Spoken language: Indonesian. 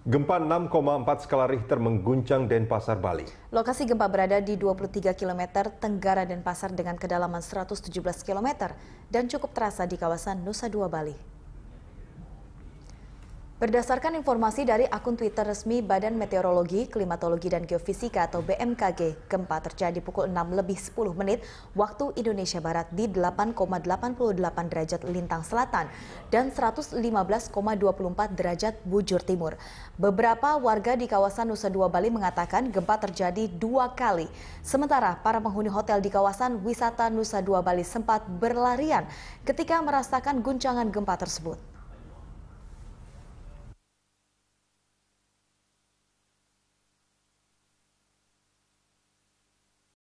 Gempa 6,4 skala Richter mengguncang Denpasar, Bali. Lokasi gempa berada di 23 km tenggara Denpasar dengan kedalaman 117 km dan cukup terasa di kawasan Nusa Dua, Bali. Berdasarkan informasi dari akun Twitter resmi Badan Meteorologi, Klimatologi, dan Geofisika atau BMKG, gempa terjadi pukul 6 lebih 10 menit waktu Indonesia Barat di 8,88 derajat lintang selatan dan 115,24 derajat bujur timur. Beberapa warga di kawasan Nusa Dua Bali mengatakan gempa terjadi dua kali. Sementara para penghuni hotel di kawasan wisata Nusa Dua Bali sempat berlarian ketika merasakan guncangan gempa tersebut.